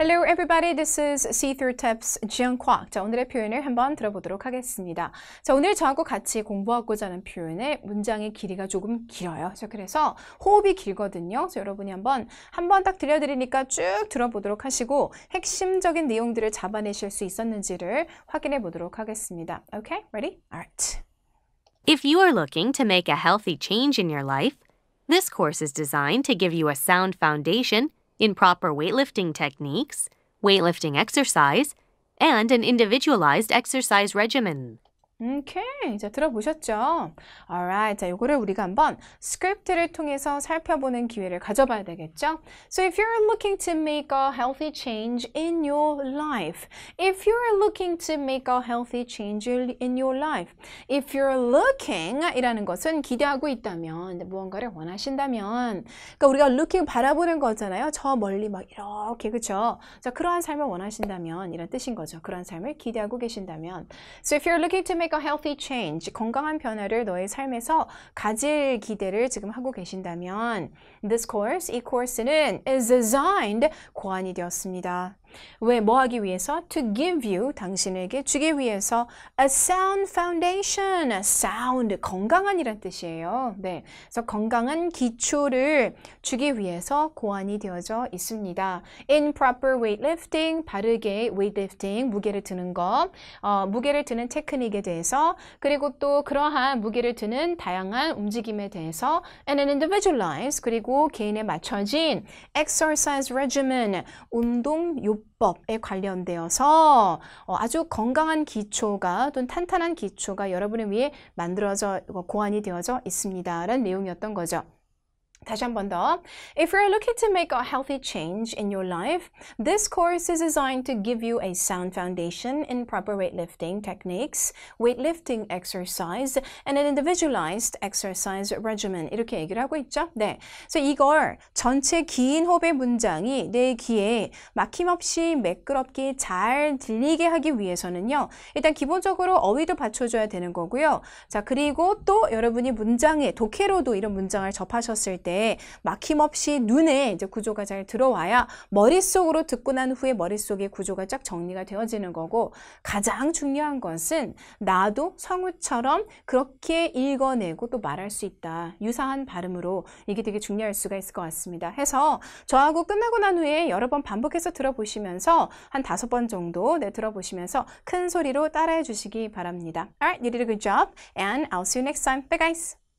Hello everybody, this is See-Through Tips 지영 곽. 자, 오늘의 표현을 한번 들어보도록 하겠습니다. 자, 오늘 저하고 같이 공부하고자 하는 표현의 문장의 길이가 조금 길어요. 자, 그래서 호흡이 길거든요. 그래서 여러분이 한번 한번 딱 들려드리니까 쭉 들어보도록 하시고 핵심적인 내용들을 잡아내실 수 있었는지를 확인해 보도록 하겠습니다. Okay, ready? Alright. If you are looking to make a healthy change in your life, this course is designed to give you a sound foundation improper weightlifting techniques, weightlifting exercise, and an individualized exercise regimen. 오케이, 자 들어보셨죠? Alright, 자 이거를 우리가 한번 스크립트를 통해서 살펴보는 기회를 가져봐야 되겠죠? So if you're looking to make a healthy change in your life, if you're looking to make a healthy change in your life, if you're looking 이라는 것은 기대하고 있다면, 무언가를 원하신다면, 그러니까 우리가 looking 바라보는 거잖아요. 저 멀리 막 이렇게 그쵸? 자 그러한 삶을 원하신다면 이런 뜻인 거죠. 그러한 삶을 기대하고 계신다면, so if you're looking to make expect a healthy change, 건강한 변화를 너의 삶에서 가질 기대를 지금 하고 계신다면 this course, 이 코스는 is designed 고안이 되었습니다. 왜뭐 하기 위해서? To give you, 당신에게 주기 위해서 a sound foundation, a sound, 건강한이란 뜻이에요. 네, 그래서 건강한 기초를 주기 위해서 고안이 되어져 있습니다. In proper weightlifting, 바르게 weightlifting, 무게를 드는 것, 어, 무게를 드는 테크닉에 대해서 그리고 또 그러한 무게를 드는 다양한 움직임에 대해서 and an individualized, 그리고 개인에 맞춰진 exercise regimen, 운동 요법 문법에 관련되어서 어, 아주 건강한 기초가 또는 탄탄한 기초가 여러분을위해 만들어져 어, 고안이 되어져 있습니다. 라는 내용이었던 거죠. 다시 한번 더. If you're looking to make a healthy change in your life, this course is designed to give you a sound foundation in proper weightlifting techniques, weightlifting exercise, and an individualized exercise regimen. 이렇게 얘기를 하고 있죠. 네. 그래서 이걸 전체 긴 호흡의 문장이 내 귀에 막힘없이 매끄럽게 잘 들리게 하기 위해서는요. 일단 기본적으로 어휘도 받쳐줘야 되는 거고요. 자, 그리고 또 여러분이 문장에, 독해로도 이런 문장을 접하셨을 때때 막힘없이 눈에 이제 구조가 잘 들어와야 머릿속으로 듣고 난 후에 머릿속에 구조가 쫙 정리가 되어지는 거고 가장 중요한 것은 나도 성우처럼 그렇게 읽어내고 또 말할 수 있다. 유사한 발음으로 이게 되게 중요할 수가 있을 것 같습니다. 해서 저하고 끝나고 난 후에 여러 번 반복해서 들어보시면서 한 다섯 번 정도 네, 들어보시면서 큰 소리로 따라해 주시기 바랍니다. Alright, you did a good job and I'll see you next time. Bye guys!